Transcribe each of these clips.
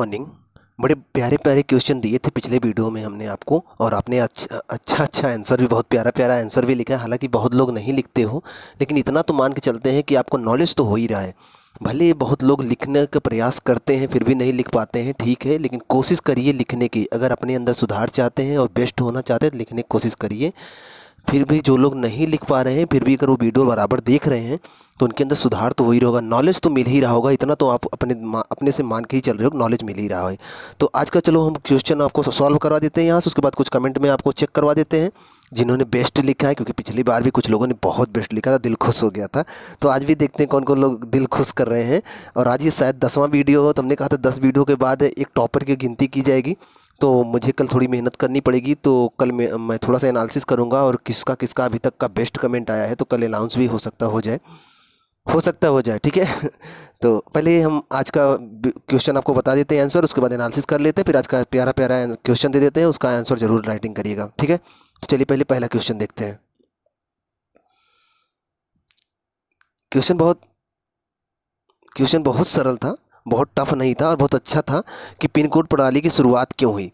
morning बड़े प्यारे प्यारे क्वेश्चन दिए थे पिछले वीडियो में हमने आपको और आपने अच्छा अच्छा अच्छा आंसर भी बहुत प्यारा प्यारा आंसर भी लिखा है हालांकि बहुत लोग नहीं लिखते हो लेकिन इतना तो मान के चलते हैं कि आपको नॉलेज तो हो ही रहा है भले बहुत लोग लिखने का प्रयास करते हैं फिर भी नहीं लिख पाते हैं ठीक है लेकिन कोशिश करिए लिखने की अगर अपने अंदर सुधार चाहते हैं और बेस्ट होना चाहते हैं तो लिखने की कोशिश करिए फिर भी जो लोग नहीं लिख पा रहे हैं फिर भी अगर वो वीडियो बराबर देख रहे हैं तो उनके अंदर सुधार तो हो ही रहेगा नॉलेज तो मिल ही रहा होगा इतना तो आप अपने अपने से मान के ही चल रहे हो नॉलेज मिल ही रहा है तो आज का चलो हम क्वेश्चन आपको सॉल्व करवा देते हैं यहाँ से उसके बाद कुछ कमेंट में आपको चेक करवा देते हैं जिन्होंने बेस्ट लिखा है क्योंकि पिछली बार भी कुछ लोगों ने बहुत बेस्ट लिखा था दिल खुश हो गया था तो आज भी देखते हैं कौन कौन लोग दिल खुश कर रहे हैं और आज ये शायद दसवां वीडियो हो तो हमने कहा था दस वीडियो के बाद एक टॉपर की गिनती की जाएगी तो मुझे कल थोड़ी मेहनत करनी पड़ेगी तो कल मैं मैं थोड़ा सा एनालिसिस करूँगा और किसका किसका अभी तक का बेस्ट कमेंट आया है तो कल अनाउंस भी हो सकता हो जाए हो सकता हो जाए ठीक है तो पहले हम आज का क्वेश्चन आपको बता देते हैं आंसर उसके बाद एनालिसिस कर लेते हैं फिर आज का प्यारा प्यारा क्वेश्चन दे देते हैं उसका आंसर ज़रूर राइटिंग करिएगा ठीक है तो चलिए पहले पहला क्वेश्चन देखते हैं क्वेश्चन बहुत क्वेश्चन बहुत सरल था बहुत टफ नहीं था और बहुत अच्छा था कि पिन कोड प्रणाली की शुरुआत क्यों हुई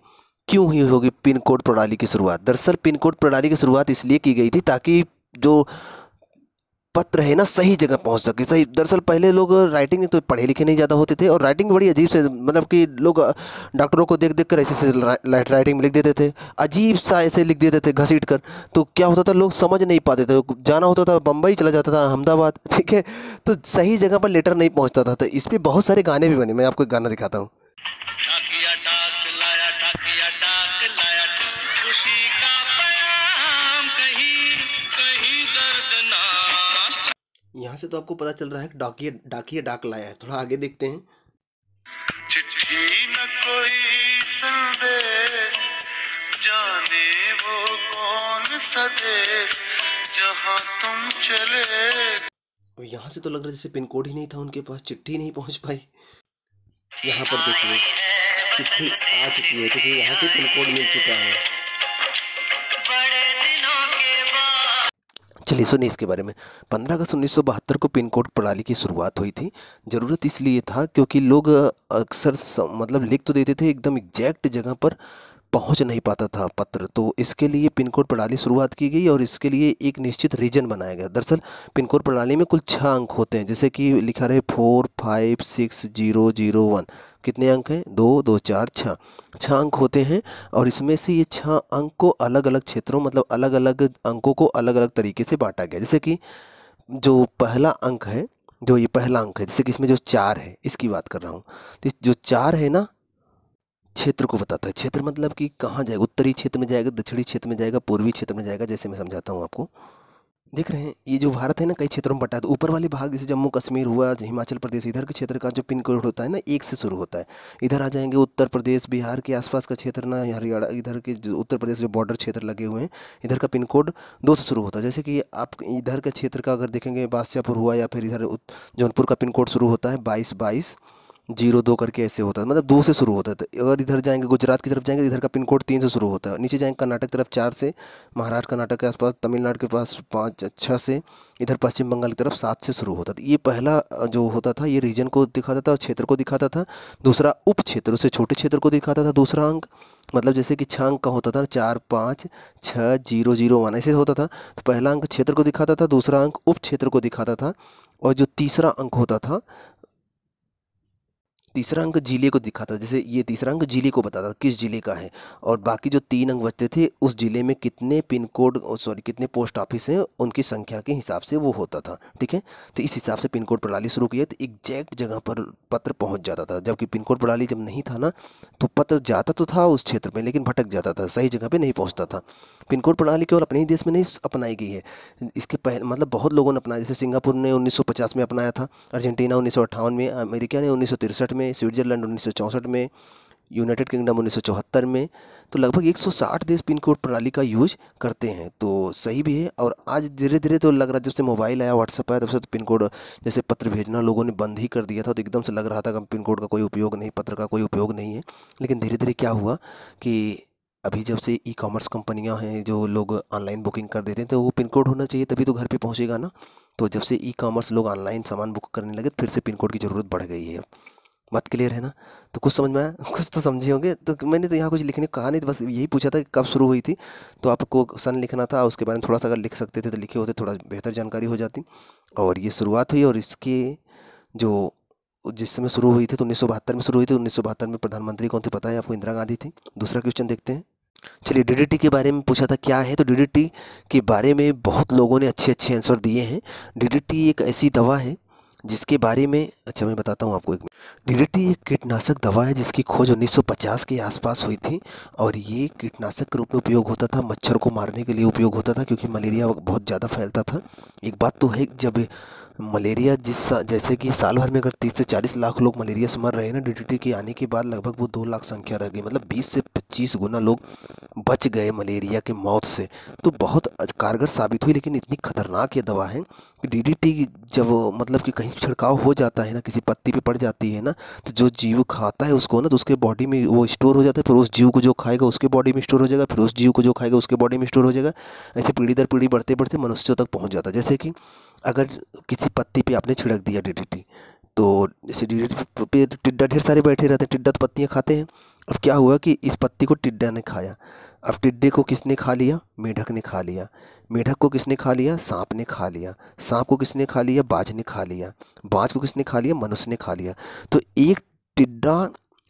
क्यों हुई होगी पिन कोड प्रणाली की शुरुआत दरअसल पिन कोड प्रणाली की शुरुआत इसलिए की गई थी ताकि जो रहे ना सही जगह पहुंच सके सही दरअसल पहले लोग राइटिंग तो पढ़े लिखे नहीं ज़्यादा होते थे और राइटिंग बड़ी अजीब से मतलब कि लोग डॉक्टरों को देख देख कर ऐसे ऐसे राइटिंग में लिख देते थे अजीब सा ऐसे लिख देते थे घसीट कर तो क्या होता था लोग समझ नहीं पाते थे जाना होता था बम्बई चला जाता था अहमदाबाद ठीक है तो सही जगह पर लेटर नहीं पहुँचता था तो इस पर बहुत सारे गाने भी बने मैं आपको एक गाना दिखाता हूँ यहाँ से तो आपको पता चल रहा है कि डाकिया डाकिया डाक लाया है थोड़ा आगे देखते हैं यहाँ से तो लग रहा है जैसे पिन कोड ही नहीं था उनके पास चिट्ठी नहीं पहुंच पाई यहाँ पर देखिए चिट्ठी आ चुकी है क्योंकि तो यहाँ से पिन कोड मिल चुका है चलिए सुनिए इसके बारे में 15 अगस्त उन्नीस को पिन कोड प्रणाली की शुरुआत हुई थी ज़रूरत इसलिए था क्योंकि लोग अक्सर मतलब लिख तो देते थे एकदम एग्जैक्ट जगह पर पहुंच नहीं पाता था पत्र तो इसके लिए पिन कोड प्रणाली शुरुआत की गई और इसके लिए एक निश्चित रीजन बनाया गया दरअसल पिन कोड प्रणाली में कुल छः अंक होते हैं जैसे कि लिखा रहे four five six zero zero one कितने अंक हैं दो दो चार छः छः अंक होते हैं और इसमें से ये छः अंक को अलग अलग क्षेत्रों मतलब अलग अलग अंकों को अलग अलग तरीके से बांटा गया जैसे कि जो पहला अंक है जो ये पहला अंक है जैसे कि इसमें जो चार है इसकी बात कर रहा हूँ तो जो चार है ना क्षेत्र को बताता है क्षेत्र मतलब कि कहाँ जाएगा उत्तरी क्षेत्र में जाएगा दक्षिणी क्षेत्र में जाएगा पूर्वी क्षेत्र में जाएगा जैसे मैं समझाता हूँ आपको देख रहे हैं ये जो भारत है ना कई क्षेत्रों में बटा है तो ऊपर वाले भाग जैसे जम्मू कश्मीर हुआ हिमाचल प्रदेश इधर के क्षेत्र का जो पिन कोड होता है ना एक से शुरू होता है इधर आ जाएंगे उत्तर प्रदेश बिहार के आसपास का क्षेत्र ना हरियाणा इधर के जो उत्तर प्रदेश जो बॉर्डर क्षेत्र लगे हुए हैं इधर का पिन कोड दो से शुरू होता है जैसे कि आप इधर के क्षेत्र का अगर देखेंगे बादशाहपुर हुआ या फिर इधर जौनपुर का पिन कोड शुरू होता है बाईस बाईस जीरो दो करके ऐसे होता है मतलब दो से शुरू होता है तो अगर इधर जाएंगे गुजरात की तरफ जाएंगे इधर का पिन कोड तीन से शुरू होता है नीचे जाएंगे कर्नाटक तरफ चार से महाराष्ट्र कर्नाटक के आसपास तमिलनाडु के पास पाँच छः से इधर पश्चिम बंगाल की तरफ सात से शुरू होता था तो ये पहला जो होता था ये रीजन को दिखाता था क्षेत्र को दिखाता था दूसरा उप क्षेत्र उससे छोटे क्षेत्र को दिखाता था दूसरा अंक मतलब जैसे कि छः अंक का होता था चार पाँच छः जीरो जीरो वन ऐसे होता था तो पहला अंक क्षेत्र को दिखाता था दूसरा अंक उप क्षेत्र को दिखाता था और जो तीसरा अंक होता था तीसरा अंक जिले को दिखाता जैसे ये तीसरा अंक जिले को बताता किस जिले का है और बाकी जो तीन अंक बचते थे उस जिले में कितने पिन कोड सॉरी कितने पोस्ट ऑफिस हैं उनकी संख्या के हिसाब से वो होता था ठीक है तो इस हिसाब से पिन कोड प्रणाली शुरू की है तो एग्जैक्ट जगह पर पत्र पहुँच जाता था जबकि पिन कोड प्रणाली जब नहीं था ना तो पत्र जाता तो था उस क्षेत्र में लेकिन भटक जाता था सही जगह पर नहीं पहुँचता था पिन कोड प्रणाली केवल अपने ही देश में नहीं अपनाई गई है इसके पहले मतलब बहुत लोगों ने अपनाया जैसे सिंगापुर ने उन्नीस में अपनाया था अर्जेंटीना उन्नीस में अमेरिका ने उन्नीस में में स्विट्ज़रलैंड उन्नीस में यूनाइटेड किंगडम उन्नीस में तो लगभग 160 देश पिन कोड प्रणाली का यूज करते हैं तो सही भी है और आज धीरे धीरे तो लग रहा है जब से मोबाइल आया व्हाट्सअप आया तब से तो पिन कोड जैसे पत्र भेजना लोगों ने बंद ही कर दिया था तो एकदम से लग रहा था कि पिन कोड का कोई उपयोग नहीं पत्र का कोई उपयोग नहीं है लेकिन धीरे धीरे क्या हुआ कि अभी जब से ई कॉमर्स कंपनियाँ हैं जो लोग ऑनलाइन बुकिंग कर देते हैं तो वो पिन कोड होना चाहिए तभी तो घर पर पहुँचेगा ना तो जब से ई कॉमर्स लोग ऑनलाइन सामान बुक करने लगे तो फिर से पिन कोड की ज़रूरत बढ़ गई है मत क्लियर है ना तो कुछ समझ में आया कुछ तो समझे होंगे तो मैंने तो यहाँ कुछ लिखने को कहा नहीं तो बस यही पूछा था कब शुरू हुई थी तो आपको सन लिखना था उसके बारे में थोड़ा सा अगर लिख सकते थे तो लिखे होते थोड़ा बेहतर जानकारी हो जाती और ये शुरुआत हुई और इसके जो जिस समय शुरू हुई थी तो उन्नीस में शुरू हुई थी उन्नीस में प्रधानमंत्री कौन थे पता है आपको इंदिरा गांधी थी दूसरा क्वेश्चन देखते हैं चलिए डीडीटी के बारे में पूछा था क्या है तो डीडीटी के बारे में बहुत लोगों ने अच्छे अच्छे आंसर दिए हैं डीडीटी एक ऐसी दवा है जिसके बारे में अच्छा मैं बताता हूँ आपको एक डीडीटी एक कीटनाशक दवा है जिसकी खोज 1950 के आसपास हुई थी और ये कीटनाशक के रूप में उपयोग होता था मच्छर को मारने के लिए उपयोग होता था क्योंकि मलेरिया बहुत ज़्यादा फैलता था एक बात तो है जब मलेरिया जिस जैसे कि साल भर में अगर तीस से चालीस लाख लोग मलेरिया से मर रहे हैं ना डी के आने के बाद लगभग वो दो लाख संख्या रह गई मतलब बीस से पच्चीस गुना लोग बच गए मलेरिया के मौत से तो बहुत कारगर साबित हुई लेकिन इतनी खतरनाक ये दवा है कि डी जब मतलब कि कहीं छिड़काव हो जाता है ना किसी पत्ती पे पड़ जाती है ना तो जो जीव खाता है उसको ना तो उसके बॉडी में वो स्टोर हो जाता है फिर उस जीव को जो खाएगा उसके बॉडी में स्टोर हो जाएगा फिर उस जीव को जो खाएगा उसके बॉडी में स्टोर हो जाएगा ऐसे पीढ़ी दर पीढ़ी बढ़ते बढ़ते मनुष्यों तक पहुँच जाता है जैसे कि अगर किसी पत्ती पे आपने छिड़क दिया डी तो जैसे डी पे टिड्डा ढेर सारे बैठे रहते हैं टिड्डा तो पत्तियाँ खाते हैं अब क्या हुआ कि इस पत्ती को टिड्डा ने खाया अब टिड्डे को किसने खा लिया मेढक ने खा लिया मेढक को किसने खा लिया सांप ने खा लिया सांप को किसने खा लिया बाज ने खा लिया बाज को किसने खा लिया मनुष्य ने खा लिया तो एक टिड्डा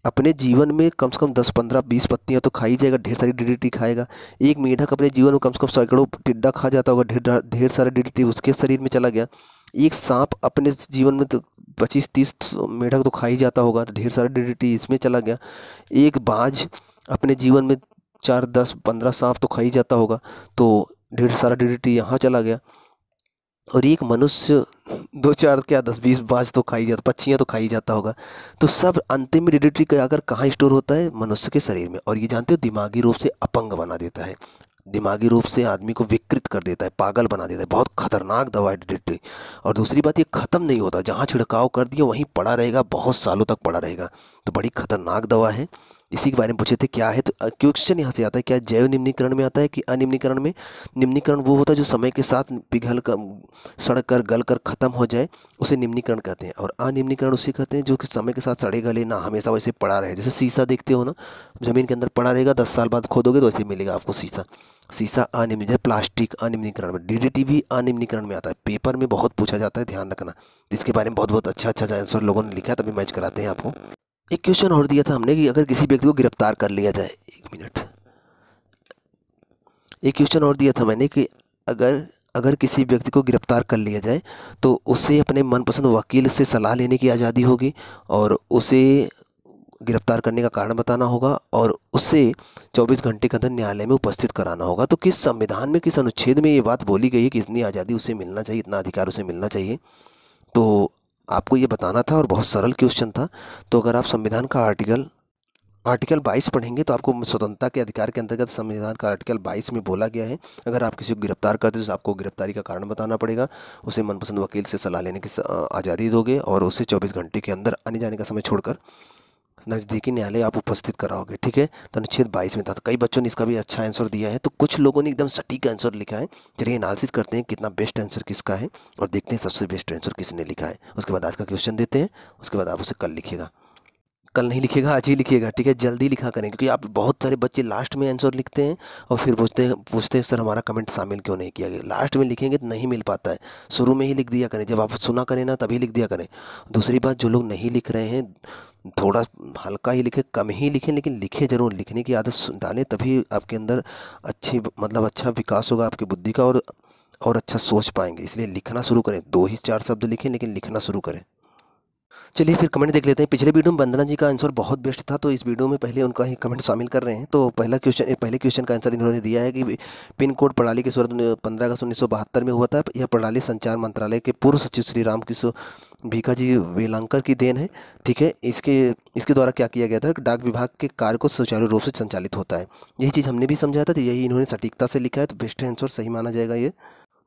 अपने जीवन में कम से कम दस पंद्रह बीस पत्तियां तो खा ही जाएगा ढेर सारी डीडीटी खाएगा एक मेढक अपने जीवन में कम से कम सैकड़ों टिड्डा खा जाता होगा ढेर ढेर सारा डीडीटी उसके शरीर में चला गया एक सांप अपने जीवन में तो पच्चीस तीस मेढक तो खा ही जाता होगा तो ढेर सारा डीडीटी इसमें चला गया एक बाज अपने जीवन में चार दस पंद्रह सांप तो खा ही जाता होगा तो ढेर सारा डीडीटी यहाँ चला गया और एक मनुष्य दो चार क्या दस बीस बाज तो खाई जाता पक्षियाँ तो खाई जाता होगा तो सब अंतिम का आकर कहाँ स्टोर होता है मनुष्य के शरीर में और ये जानते हो दिमागी रूप से अपंग बना देता है दिमागी रूप से आदमी को विकृत कर देता है पागल बना देता है बहुत खतरनाक दवा डिटेक्टिव और दूसरी बात ये ख़त्म नहीं होता जहाँ छिड़काव कर दिया वहीं पड़ा रहेगा बहुत सालों तक पड़ा रहेगा तो बड़ी खतरनाक दवा है इसी के बारे में पूछे थे क्या है तो क्वेश्चन यहाँ से आता है क्या जैव निम्नीकरण में आता है कि अनिम्नीकरण में निम्नीकरण वो होता है जो समय के साथ पिघल कर सड़क कर गल कर ख़त्म हो जाए उसे निम्नीकरण कहते हैं और अनिम्नीकरण उसे कहते हैं जो कि समय के साथ सड़े गले ना हमेशा वैसे पड़ा रहे जैसे शीशा देखते हो ना ज़मीन के अंदर पड़ा रहेगा दस साल बाद खोदोगे तो वैसे मिलेगा आपको शीशा शीशा अनिम्न जैसे प्लास्टिक अनिम्नीकरण में डी भी अनिम्नीकरण में आता है पेपर में बहुत पूछा जाता है ध्यान रखना इसके बारे में बहुत बहुत अच्छा अच्छा आंसर लोगों ने लिखा तभी मैच कराते हैं आपको एक क्वेश्चन और दिया था हमने कि अगर किसी व्यक्ति को गिरफ्तार कर लिया जाए एक मिनट एक क्वेश्चन और दिया था मैंने कि अगर अगर किसी व्यक्ति को गिरफ्तार कर लिया जाए तो उसे अपने मनपसंद वकील से सलाह लेने की आज़ादी होगी और उसे गिरफ्तार करने का कारण बताना होगा और उसे 24 घंटे के अंदर न्यायालय में उपस्थित कराना होगा तो किस संविधान में किस अनुच्छेद में ये बात बोली गई है कि इतनी आज़ादी उसे मिलना चाहिए इतना अधिकार उसे मिलना चाहिए तो आपको ये बताना था और बहुत सरल क्वेश्चन था तो अगर आप संविधान का आर्टिकल आर्टिकल 22 पढ़ेंगे तो आपको स्वतंत्रता के अधिकार के अंतर्गत संविधान का आर्टिकल 22 में बोला गया है अगर आप किसी को गिरफ्तार करते हैं तो आपको गिरफ्तारी का कारण बताना पड़ेगा उसे मनपसंद वकील से सलाह लेने की आज़ादी दोगे और उसे 24 घंटे के अंदर आने जाने का समय छोड़कर नज़दीकी न्यायालय आप उपस्थित कराओगे ठीक है तो अनुच्छेद बाईस में था तो कई बच्चों ने इसका भी अच्छा आंसर दिया है तो कुछ लोगों ने एकदम सटीक आंसर लिखा है चलिए एनालिसिस करते हैं कितना बेस्ट आंसर किसका है और देखते हैं सबसे बेस्ट आंसर किसने लिखा है उसके बाद आज का क्वेश्चन देते हैं उसके बाद आप उसे कल लिखेगा कल नहीं लिखेगा आज ही लिखिएगा ठीक है जल्दी लिखा करें क्योंकि आप बहुत सारे बच्चे लास्ट में आंसर लिखते हैं और फिर पूछते हैं पूछते हैं सर हमारा कमेंट शामिल क्यों नहीं किया गया लास्ट में लिखेंगे तो नहीं मिल पाता है शुरू में ही लिख दिया करें जब आप सुना करें ना तभी लिख दिया करें दूसरी बात जो लोग नहीं लिख रहे हैं थोड़ा हल्का ही लिखें कम ही लिखें लेकिन लिखें ज़रूर लिखने की आदत डालें तभी आपके अंदर अच्छी मतलब अच्छा विकास होगा आपकी बुद्धि का और और अच्छा सोच पाएंगे इसलिए लिखना शुरू करें दो ही चार शब्द लिखें लेकिन लिखना शुरू करें चलिए फिर कमेंट देख लेते हैं पिछले वीडियो में वंदना जी का आंसर बहुत बेस्ट था तो इस वीडियो में पहले उनका ही कमेंट शामिल कर रहे हैं तो पहला क्वेश्चन पहले क्वेश्चन का आंसर इन्होंने दिया है कि पिन कोड प्रणाली की सूरत पंद्रह अगस्त उन्नीस में हुआ था यह प्रणाली संचार मंत्रालय के पूर्व सचिव श्री राम किशोर भीखाजी वेलांकर की देन है ठीक है इसके इसके द्वारा क्या किया गया था डाक विभाग के कार्य को सुचारू रूप से संचालित होता है यही चीज़ हमने भी समझाया था तो यही इन्होंने सटीकता से लिखा है तो बेस्ट आंसर सही माना जाएगा ये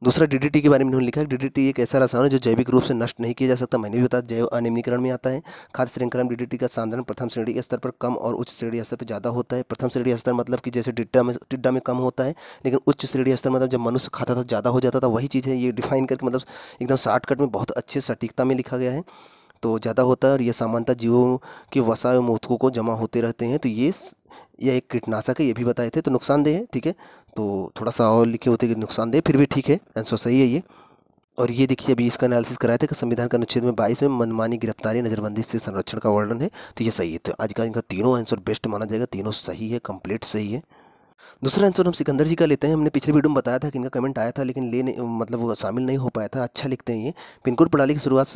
दूसरा डीडीटी के बारे में उन्होंने लिखा है डीडीटी एक ऐसा रसायन है जो जैविक रूप से नष्ट नहीं किया जा सकता मैंने भी बताया जैव अनिमीकरण में आता है खाद्य श्रृंखला में डीडीटी का साधारण प्रथम श्रेणी स्तर पर कम और उच्च श्रेणी स्तर पर ज़्यादा होता है प्रथम श्रेणी स्तर मतलब कि जैसे डिड्डा में टिड्डा में कम होता है लेकिन उच्च श्रेणी स्तर मतलब जब मनुष्य खाता था ज़्यादा हो जाता था वही चीज़ है ये डिफाइन करके मतलब एकदम शॉर्टकट में बहुत अच्छे सटीकता में लिखा गया है तो ज़्यादा होता है और यह सामान्यतः जीवों के वसा एवं मोतकों को जमा होते रहते हैं तो ये यह एक कीटनाशक है ये भी बताए थे तो नुकसानदेह है ठीक है तो थोड़ा सा और लिखे होते कि दे फिर भी ठीक है आंसर सही है ये और ये देखिए अभी इसका एनालिसिस कराया था कि संविधान का अनुच्छेद में बाईस में मनमानी गिरफ्तारी नज़रबंदी से संरक्षण का वर्णन है तो ये सही है तो आज का इनका तीनों आंसर बेस्ट माना जाएगा तीनों सही है कंप्लीट सही है दूसरा आंसर हम सिकंदर जी का लेते हैं हमने पिछले वीडियो में बताया था कि इनका कमेंट आया था लेकिन ले मतलब वो शामिल नहीं हो पाया था अच्छा लिखते हैं ये पिनकोड प्रणाली की शुरुआत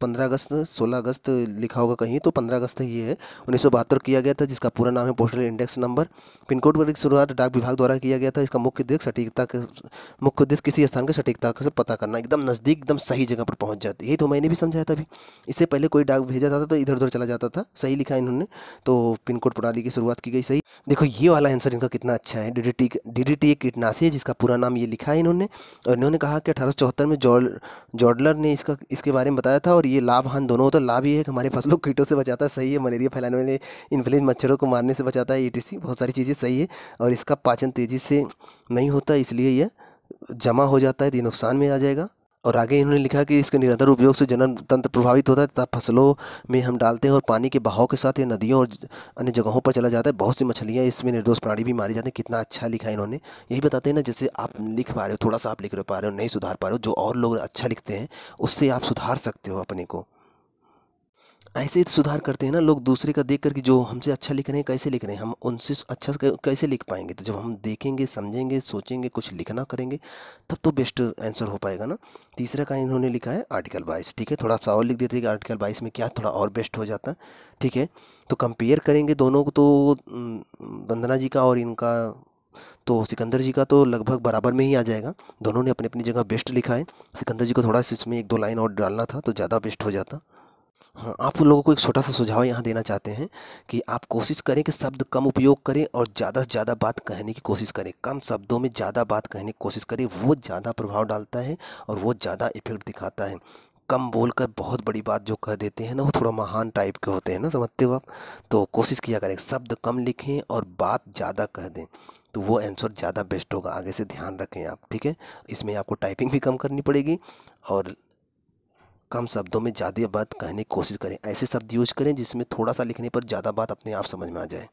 पंद्रह अगस्त सोलह अगस्त लिखा होगा कहीं तो पंद्रह अगस्त ये है उन्नीस किया गया था जिसका पूरा नाम है postal index number pin code की शुरुआत डाक विभाग द्वारा किया गया था इसका मुख्य उद्देश्य सटीकता के मुख्य उद्देश्य किसी स्थान के सटीकता से पता करना एकदम नज़दीक एकदम सही जगह पर पहुँच जाती यही तो मैंने भी समझाया था अभी इससे पहले कोई डाक भेजा जाता था तो इधर उधर चला जाता था सही लिखा इन्होंने तो पिन कोड प्रणाली की शुरुआत की गई सही देखो ये वाला आंसर इनका कितना अच्छा है डी डी एक कीटनाशी है जिसका पूरा नाम ये लिखा है इन्होंने और इन्होंने कहा कि अठारह में जॉर्डलर ने इसका इसके बारे में बताया था और ये लाभ हान दोनों होता तो है लाभ ये है कि हमारी फसलों को कीटों से बचाता है सही है मलेरिया फैलाने वाले इन्फ्लुएंस मच्छरों को मारने से बचाता है ई बहुत सारी चीज़ें सही है और इसका पाचन तेज़ी से नहीं होता इसलिए यह जमा हो जाता है तो नुकसान में आ जाएगा और आगे इन्होंने लिखा कि इसके निरंतर उपयोग से जनन तंत्र प्रभावित होता है तथा फसलों में हम डालते हैं और पानी के बहाव के साथ ये नदियों और अन्य जगहों पर चला जाता है बहुत सी मछलियाँ इसमें निर्दोष प्राणी भी मारे जाते हैं कितना अच्छा लिखा है इन्होंने यही बताते हैं ना जैसे आप लिख पा रहे हो थोड़ा सा आप लिख पा रहे हो नहीं सुधार पा रहे हो जो और लोग अच्छा लिखते हैं उससे आप सुधार सकते हो अपने को ऐसे ही सुधार करते हैं ना लोग दूसरे का देख कर कि जो हमसे अच्छा लिख रहे हैं कैसे लिख रहे हैं हम उनसे अच्छा कैसे लिख पाएंगे तो जब हम देखेंगे समझेंगे सोचेंगे कुछ लिखना करेंगे तब तो बेस्ट आंसर हो पाएगा ना तीसरा का इन्होंने लिखा है आर्टिकल बाईस ठीक है थोड़ा सा और लिख देते हैं कि आर्टिकल बाईस में क्या थोड़ा और बेस्ट हो जाता ठीक है तो कंपेयर करेंगे दोनों को तो वंदना जी का और इनका तो सिकंदर जी का तो लगभग बराबर में ही आ जाएगा दोनों ने अपनी अपनी जगह बेस्ट लिखा है सिकंदर जी को थोड़ा सा इसमें एक दो लाइन और डालना था तो ज़्यादा बेस्ट हो जाता हाँ आप लोगों को एक छोटा सा सुझाव यहाँ देना चाहते हैं कि आप कोशिश करें कि शब्द कम उपयोग करें और ज़्यादा से ज़्यादा बात कहने की कोशिश करें कम शब्दों में ज़्यादा बात कहने की कोशिश करें वो ज़्यादा प्रभाव डालता है और वो ज़्यादा इफेक्ट दिखाता है कम बोलकर बहुत बड़ी बात जो कह देते हैं ना वो थोड़ा महान टाइप के होते हैं ना समझते हो आप तो कोशिश किया करें शब्द कम लिखें और बात ज़्यादा कह दें तो वो आंसर ज़्यादा बेस्ट होगा आगे से ध्यान रखें आप ठीक है इसमें आपको टाइपिंग भी कम करनी पड़ेगी और कम शब्दों में ज़्यादा बात कहने की कोशिश करें ऐसे शब्द यूज करें जिसमें थोड़ा सा लिखने पर ज़्यादा बात अपने आप समझ में आ जाए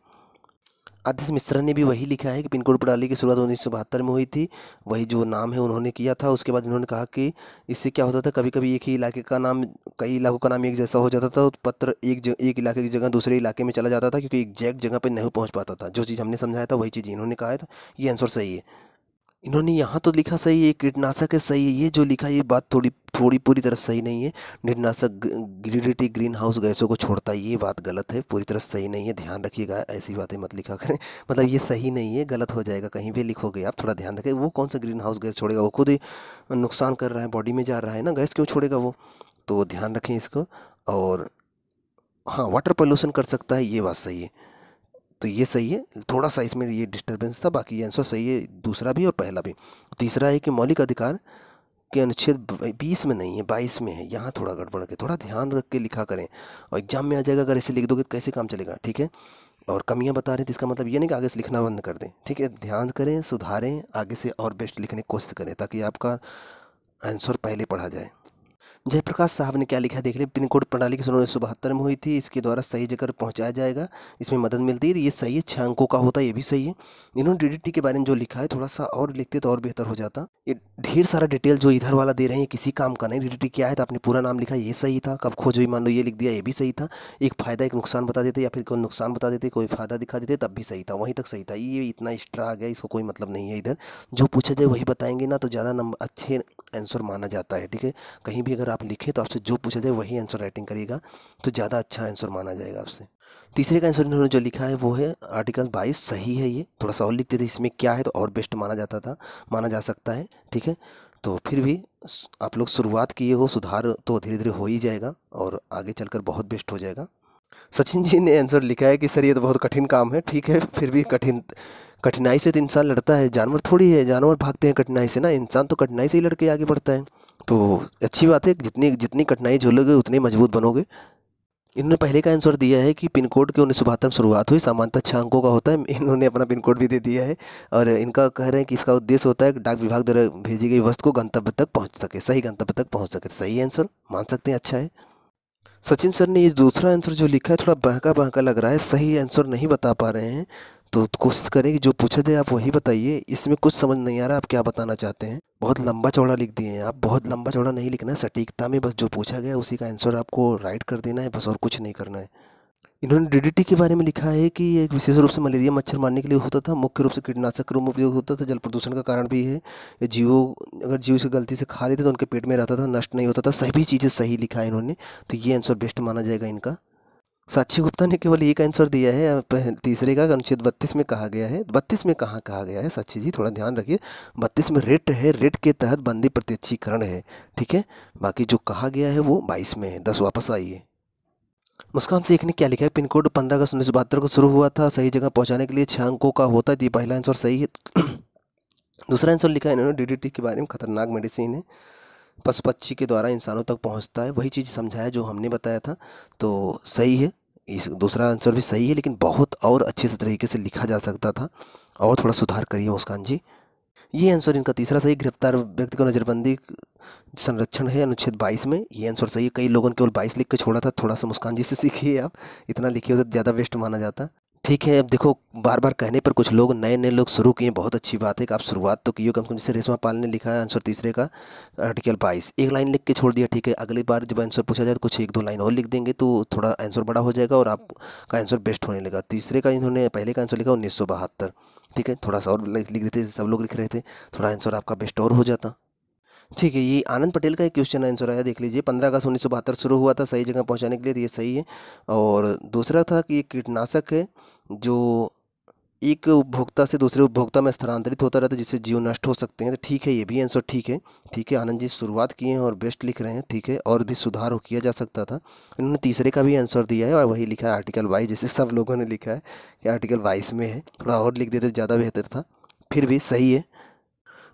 आदित्य मिश्रा ने भी वही लिखा है कि पिनकोड प्रणाली की शुरुआत उन्नीस में हुई थी वही जो नाम है उन्होंने किया था उसके बाद इन्होंने कहा कि इससे क्या होता था कभी कभी एक ही इलाके का नाम कई इलाकों का नाम एक जैसा हो जाता था तो पत्र एक जग, एक इलाके की जगह दूसरे इलाके में चला जाता था क्योंकि एग्जैक्ट जगह पर नहीं पहुँच पाता था जो चीज़ हमने समझाया था वही चीज़ इन्होंने कहा था तो ये आंसर सही है इन्होंने यहाँ तो लिखा सही है कीटनाशक है सही है ये जो लिखा ये बात थोड़ी थोड़ी पूरी तरह सही नहीं है कीटनाशक ग्रीडिटी ग्रीन हाउस गैसों को छोड़ता है ये बात गलत है पूरी तरह सही नहीं है ध्यान रखिएगा ऐसी बातें मत लिखा करें मतलब ये सही नहीं है गलत हो जाएगा कहीं भी लिखोगे आप थोड़ा ध्यान रखें वो कौन सा ग्रीन हाउस गैस छोड़ेगा वो खुद ही नुकसान कर रहा है बॉडी में जा रहा है ना गैस क्यों छोड़ेगा वो तो ध्यान रखें इसको और हाँ वाटर पॉल्यूशन कर सकता है ये बात सही है तो ये सही है थोड़ा सा इसमें ये डिस्टर्बेंस था बाकी ये आंसर सही है दूसरा भी और पहला भी तीसरा है कि मौलिक अधिकार के अनुच्छेद बीस में नहीं है बाईस में है यहाँ थोड़ा गड़बड़ के थोड़ा ध्यान रख के लिखा करें और एग्जाम में आ जाएगा अगर ऐसे लिख दोगे तो कैसे काम चलेगा ठीक है और कमियाँ बता रहे हैं तो इसका मतलब ये नहीं कि आगे से लिखना बंद कर दें ठीक है ध्यान करें सुधारें आगे से और बेस्ट लिखने की कोशिश करें ताकि आपका आंसर पहले पढ़ा जाए जयप्रकाश साहब ने क्या लिखा देख लिया पिन कोड प्रणाली की सन उन्नीस सौ बहत्तर में हुई थी इसके द्वारा सही जगह पहुंचाया जाएगा इसमें मदद मिलती है ये सही है छः अंकों का होता है ये भी सही है इन्होंने डीडीटी के बारे में जो लिखा है थोड़ा सा और लिखते तो और बेहतर हो जाता ये ढेर सारा डिटेल जो इधर वाला दे रहे हैं किसी काम का नहीं डी क्या है तो आपने पूरा नाम लिखा ये सही था कब खोज हुई मान लो ये लिख दिया ये भी सही था एक फ़ायदा एक नुकसान बता देते या फिर कोई नुकसान बता देते कोई फ़ायदा दिखा देते तब भी सही था वहीं तक सही था ये इतना एक्स्ट्रा आ गया इसको कोई मतलब नहीं है इधर जो पूछा जाए वही बताएंगे ना तो ज़्यादा नंबर अच्छे आंसर माना जाता है ठीक है कहीं भी अगर आप आप लिखें तो आपसे जो पूछा जाए वही आंसर राइटिंग करिएगा तो ज़्यादा अच्छा आंसर माना जाएगा आपसे तीसरे का आंसर इन्होंने जो लिखा है वो है आर्टिकल बाईस सही है ये थोड़ा सा और लिखते थे इसमें क्या है तो और बेस्ट माना जाता था माना जा सकता है ठीक है तो फिर भी आप लोग शुरुआत किए हो सुधार तो धीरे धीरे हो ही जाएगा और आगे चलकर बहुत बेस्ट हो जाएगा सचिन जी ने आंसर लिखा है कि सर ये तो बहुत कठिन काम है ठीक है फिर भी कठिन कठिनाई से तो इंसान लड़ता है जानवर थोड़ी है जानवर भागते हैं कठिनाई से ना इंसान तो कठिनाई से ही लड़के आगे बढ़ता है तो अच्छी बात है जितनी जितनी कठिनाई झूलोगे उतनी मजबूत बनोगे इन्होंने पहले का आंसर दिया है कि पिन कोड के उन्नीस सौ में शुरुआत हुई सामान्यतः छः अंकों का होता है इन्होंने अपना पिन कोड भी दे दिया है और इनका कह रहे हैं कि इसका उद्देश्य होता है कि डाक विभाग द्वारा भेजी गई वस्तु को गंतव्य तक पहुंच सके सही गंतव्य तक पहुंच सके सही आंसर मान सकते हैं अच्छा है सचिन सर ने ये दूसरा आंसर जो लिखा है थोड़ा बहका बहका लग रहा है सही आंसर नहीं बता पा रहे हैं तो कोशिश करें कि जो पूछे थे आप वही बताइए इसमें कुछ समझ नहीं आ रहा आप क्या बताना चाहते हैं बहुत लंबा चौड़ा लिख दिए हैं आप बहुत लंबा चौड़ा नहीं लिखना है सटीकता में बस जो पूछा गया उसी का आंसर आपको राइट कर देना है बस और कुछ नहीं करना है इन्होंने डीडीटी के बारे में लिखा है कि एक विशेष रूप से मलेरिया मच्छर मारने के लिए होता था मुख्य रूप से कीटनाशक रूप में उपयोग होता था जल प्रदूषण का कारण भी है जीव अगर जीव से गलती से खा लेते तो उनके पेट में रहता था नष्ट नहीं होता था सभी चीज़ें सही लिखा है इन्होंने तो ये आंसर बेस्ट माना जाएगा इनका साक्षी गुप्ता ने केवल एक आंसर दिया है तीसरे का अनुच्छेद बत्तीस में कहा गया है बत्तीस में कहाँ कहा गया है साक्षी जी थोड़ा ध्यान रखिए बत्तीस में रेट है रेट के तहत बंदी प्रत्यक्षीकरण है ठीक है बाकी जो कहा गया है वो बाईस में है दस वापस आइए मुस्कान एक ने क्या लिखा है पिन कोड पंद्रह अगस्त उन्नीस बहत्तर को शुरू हुआ था सही जगह पहुंचाने के लिए छः अंकों का होता है पहला आंसर सही है दूसरा आंसर लिखा है इन्होंने डीडीटी के बारे में खतरनाक मेडिसिन है पशु पक्षी के द्वारा इंसानों तक पहुंचता है वही चीज़ समझाया जो हमने बताया था तो सही है इस दूसरा आंसर भी सही है लेकिन बहुत और अच्छे से तरीके से लिखा जा सकता था और थोड़ा सुधार करिए मुस्कान जी ये आंसर इनका तीसरा सही गिरफ्तार व्यक्ति को नज़रबंदी संरक्षण है अनुच्छेद बाईस में ये आंसर सही है कई लोगों ने केवल बाईस लिख के छोड़ा था थोड़ा सा मुस्कान जी से सीखिए आप इतना लिखिए तो ज़्यादा वेस्ट माना जाता ठीक है अब देखो बार बार कहने पर कुछ लोग नए नए लोग शुरू किए बहुत अच्छी बात है कि आप शुरुआत तो किए कम से कम जैसे रेशमा पाल ने लिखा है आंसर तीसरे का आर्टिकल बाईस एक लाइन लिख के छोड़ दिया ठीक है अगली बार जब आंसर पूछा जाए तो कुछ एक दो लाइन और लिख देंगे तो थोड़ा आंसर बड़ा हो जाएगा और आपका आंसर बेस्ट होने लगा तीसरे का इन्होंने पहले का आंसर लिखा उन्नीस ठीक है थोड़ा सा और लिख देते सब लोग लिख रहे थे थोड़ा आंसर आपका बेस्ट और हो जाता ठीक है ये आनंद पटेल का एक क्वेश्चन आंसर आया देख लीजिए पंद्रह अगस्त उन्नीस सौ शुरू हुआ था सही जगह पहुँचाने के लिए तो ये सही है और दूसरा था कि ये कीटनाशक है जो एक उपभोक्ता से दूसरे उपभोक्ता में स्थानांतरित होता रहता है जिससे जीव नष्ट हो सकते हैं तो ठीक है ये भी आंसर ठीक है ठीक है आनंद जी शुरुआत किए हैं और बेस्ट लिख रहे हैं ठीक है और भी सुधार हो किया जा सकता था इन्होंने तीसरे का भी आंसर दिया है और वही लिखा है आर्टिकल वाइज जैसे सब लोगों ने लिखा है कि आर्टिकल वाई में है थोड़ा और लिख देते ज़्यादा बेहतर था फिर भी सही है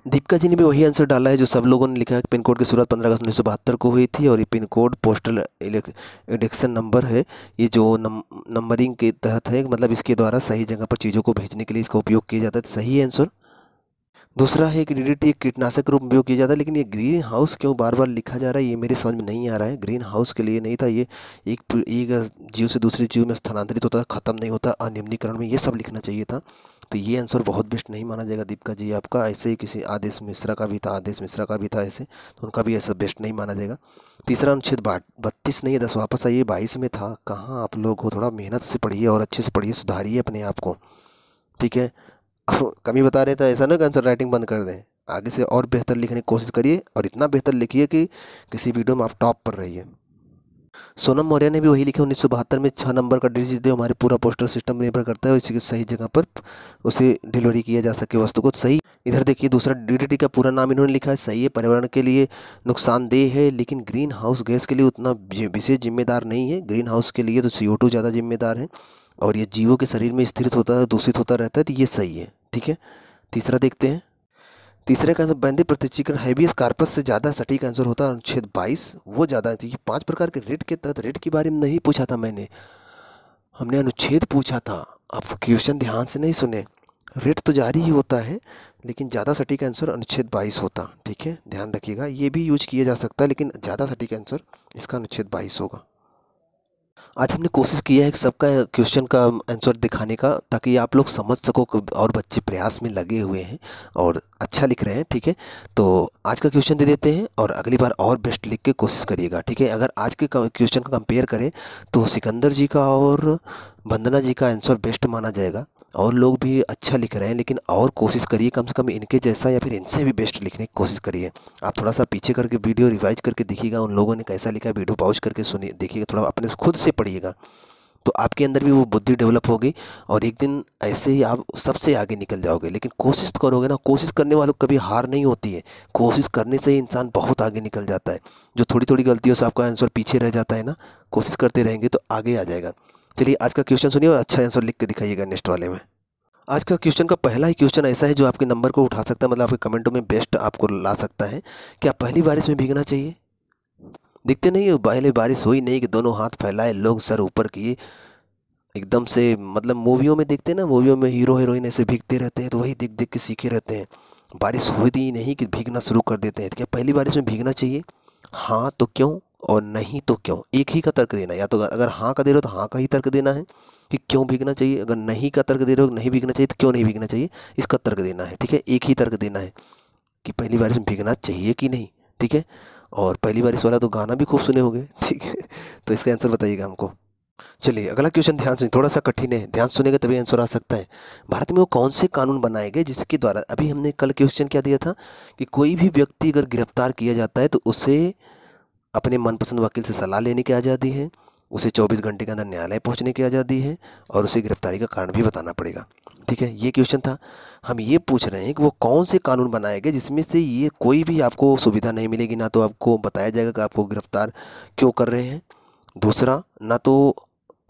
दीपिका जी ने भी वही आंसर डाला है जो सब लोगों ने लिखा है पिन कोड की शुरुआत पंद्रह अगस्त उन्नीस सौ बहत्तर को हुई थी और ये pin code postal indexation number है ये जो नंबरिंग के तहत है मतलब इसके द्वारा सही जगह पर चीज़ों को भेजने के लिए इसका उपयोग किया जाता है तो सही आंसर दूसरा है कि डी एक कीटनाशक के रूप में उपयोग किया जाता है लेकिन ये ग्रीन हाउस क्यों बार बार लिखा जा रहा है ये मेरे समझ में नहीं आ रहा है ग्रीन हाउस के लिए नहीं था ये एक एक जीव से दूसरे जीव में स्थानांतरित होता ख़त्म नहीं होता अनियमनीकरण में ये सब लिखना चाहिए था तो ये आंसर बहुत बेस्ट नहीं माना जाएगा दीपिका जी आपका ऐसे ही किसी आदेश मिश्रा का भी था आदेश मिश्रा का भी था ऐसे तो उनका भी ऐसा बेस्ट नहीं माना जाएगा तीसरा अनुच्छेद बत्तीस नहीं है दस वापस आइए बाईस में था कहाँ आप लोग को थोड़ा मेहनत से पढ़िए और अच्छे से पढ़िए सुधारिए अपने आप को ठीक है कमी बता रहे थे ऐसा ना कि आंसर राइटिंग बंद कर दें आगे से और बेहतर लिखने की कोशिश करिए और इतना बेहतर लिखिए कि किसी वीडियो में आप टॉप पर रहिए सोनम मौर्य ने भी वही लिखा उन्नीस में छः नंबर का डिजिट दे हमारे पूरा पोस्टर सिस्टम निर्भर करता है इसी सही जगह पर उसे डिलीवरी किया जा सके वस्तु को सही इधर देखिए दूसरा डी का पूरा नाम इन्होंने लिखा है सही है पर्यावरण के लिए नुकसानदेह है लेकिन ग्रीन हाउस गैस के लिए उतना विशेष जिम्मेदार नहीं है ग्रीन हाउस के लिए तो सी ज़्यादा जिम्मेदार है और ये जीवों के शरीर में स्थिरित होता है दूषित होता रहता है तो ये सही है ठीक है तीसरा देखते हैं तीसरे का आंसर बैंदी प्रतिचीकरण हैबियस कार्पस से ज़्यादा सटीक आंसर होता है अनुच्छेद बाईस वो ज़्यादा है पांच पाँच प्रकार के रेट के तहत रेट के बारे में नहीं पूछा था मैंने हमने अनुच्छेद पूछा था आप क्वेश्चन ध्यान से नहीं सुने रेट तो जारी ही होता है लेकिन ज़्यादा सटीक आंसर अनुच्छेद बाईस होता ठीक है ध्यान रखिएगा ये भी यूज किया जा सकता है लेकिन ज़्यादा सटीक आंसर इसका अनुच्छेद बाईस होगा आज हमने कोशिश किया है कि सबका क्वेश्चन का आंसर दिखाने का ताकि आप लोग समझ सको और बच्चे प्रयास में लगे हुए हैं और अच्छा लिख रहे हैं ठीक है तो आज का क्वेश्चन दे देते हैं और अगली बार और बेस्ट लिख के कोशिश करिएगा ठीक है अगर आज के क्वेश्चन का कंपेयर करें तो सिकंदर जी का और वंदना जी का आंसर बेस्ट माना जाएगा और लोग भी अच्छा लिख रहे हैं लेकिन और कोशिश करिए कम से कम इनके जैसा या फिर इनसे भी बेस्ट लिखने की कोशिश करिए आप थोड़ा सा पीछे करके वीडियो रिवाइज करके देखिएगा उन लोगों ने कैसा लिखा है वीडियो पॉज करके सुनिए देखिएगा थोड़ा अपने खुद से पढ़िएगा तो आपके अंदर भी वो बुद्धि डेवलप होगी और एक दिन ऐसे ही आप सबसे आगे निकल जाओगे लेकिन कोशिश तो करोगे ना कोशिश करने वालों कभी हार नहीं होती है कोशिश करने से ही इंसान बहुत आगे निकल जाता है जो थोड़ी थोड़ी गलतियों से आपका आंसर पीछे रह जाता है ना कोशिश करते रहेंगे तो आगे आ जाएगा चलिए आज का क्वेश्चन सुनिए और अच्छा आंसर लिख के दिखाइएगा नेक्स्ट वाले में आज का क्वेश्चन का पहला ही क्वेश्चन ऐसा है जो आपके नंबर को उठा सकता है मतलब आपके कमेंटों में बेस्ट आपको ला सकता है क्या पहली बारिश में भीगना चाहिए दिखते नहीं हो पहले बारिश हुई नहीं कि दोनों हाथ फैलाए लोग सर ऊपर किए एकदम से मतलब मूवियों में देखते हैं ना मूवियों में हीरो हीरोइन ऐसे भीगते रहते हैं तो वही देख देख के सीखे रहते हैं बारिश हुई नहीं कि भीगना शुरू कर देते हैं तो क्या पहली बारिश में भीगना चाहिए हाँ तो क्यों और नहीं तो क्यों एक ही का तर्क देना या तो अगर हाँ का दे रहे हो तो हाँ का ही तर्क देना है कि क्यों भीगना चाहिए अगर नहीं का तर्क दे रहे हो नहीं भीगना चाहिए तो क्यों नहीं भीगना चाहिए इसका तर्क देना है ठीक है एक ही तर्क देना है कि पहली बारिश में भीगना चाहिए कि नहीं ठीक है और पहली बारिश वाला तो गाना भी खूब सुने होंगे ठीक है तो इसका आंसर बताइएगा हमको चलिए अगला क्वेश्चन ध्यान सुनिए थोड़ा सा कठिन है ध्यान सुनेगा तभी आंसर आ सकता है भारत में वो कौन से कानून बनाए गए जिसके द्वारा अभी हमने कल क्वेश्चन क्या दिया था कि कोई भी व्यक्ति अगर गिरफ्तार किया जाता है तो उसे अपने मनपसंद वकील से सलाह लेने की आज़ादी है उसे 24 घंटे के अंदर न्यायालय पहुंचने की आज़ादी है और उसे गिरफ्तारी का कारण भी बताना पड़ेगा ठीक है ये क्वेश्चन था हम ये पूछ रहे हैं कि वो कौन से कानून बनाए गए जिसमें से ये कोई भी आपको सुविधा नहीं मिलेगी ना तो आपको बताया जाएगा कि आपको गिरफ्तार क्यों कर रहे हैं दूसरा ना तो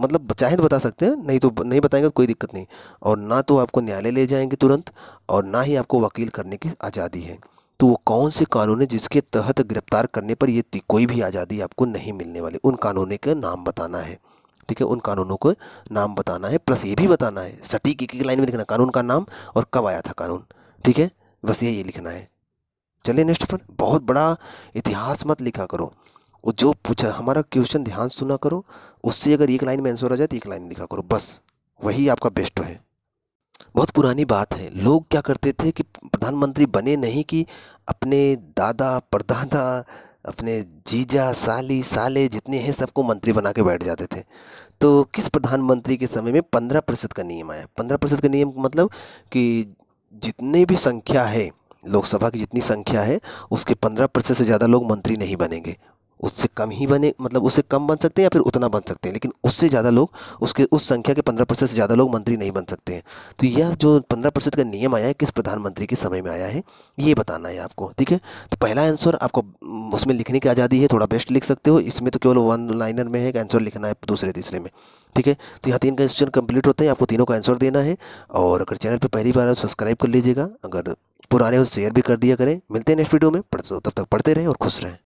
मतलब चाहे तो बता सकते हैं नहीं तो नहीं बताएंगे तो कोई दिक्कत नहीं और ना तो आपको न्यायालय ले जाएंगे तुरंत और ना ही आपको वकील करने की आज़ादी है तो वो कौन से कानून है जिसके तहत गिरफ्तार करने पर ये कोई भी आज़ादी आपको नहीं मिलने वाली उन कानूनों का नाम बताना है ठीक है उन कानूनों को नाम बताना है प्लस ये भी बताना है सटीक एक एक लाइन में लिखना कानून का नाम और कब आया था कानून ठीक है बस ये ये लिखना है चलिए नेक्स्ट पर बहुत बड़ा इतिहास मत लिखा करो और जो पूछा हमारा क्वेश्चन ध्यान सुना करो उससे अगर एक लाइन में आंसर आ जाए तो एक लाइन लिखा करो बस वही आपका बेस्ट है बहुत पुरानी बात है लोग क्या करते थे कि प्रधानमंत्री बने नहीं कि अपने दादा परदादा अपने जीजा साली साले जितने हैं सबको मंत्री बना के बैठ जाते थे तो किस प्रधानमंत्री के समय में पंद्रह प्रतिशत का नियम आया पंद्रह प्रतिशत का नियम मतलब कि जितने भी संख्या है लोकसभा की जितनी संख्या है उसके पंद्रह प्रतिशत से ज़्यादा लोग मंत्री नहीं बनेंगे उससे कम ही बने मतलब उससे कम बन सकते हैं या फिर उतना बन सकते हैं लेकिन उससे ज़्यादा लोग उसके उस संख्या के पंद्रह परसेंट से ज़्यादा लोग मंत्री नहीं बन सकते हैं तो यह जो पंद्रह परसेंट का नियम आया है किस प्रधानमंत्री के समय में आया है ये बताना है आपको ठीक है तो पहला आंसर आपको उसमें लिखने की आज़ादी है थोड़ा बेस्ट लिख सकते हो इसमें तो केवल वन लाइनर में है एक आंसर लिखना है दूसरे तीसरे में ठीक है तो यहाँ तीन क्वेश्चन कंप्लीट होते हैं आपको तीनों का आंसर देना है और अगर चैनल पर पहली बार सब्सक्राइब कर लीजिएगा अगर पुराने हो शेयर भी कर दिया करें मिलते हैं नेक्स्ट वीडियो में तब तक पढ़ते रहें और खुश रहें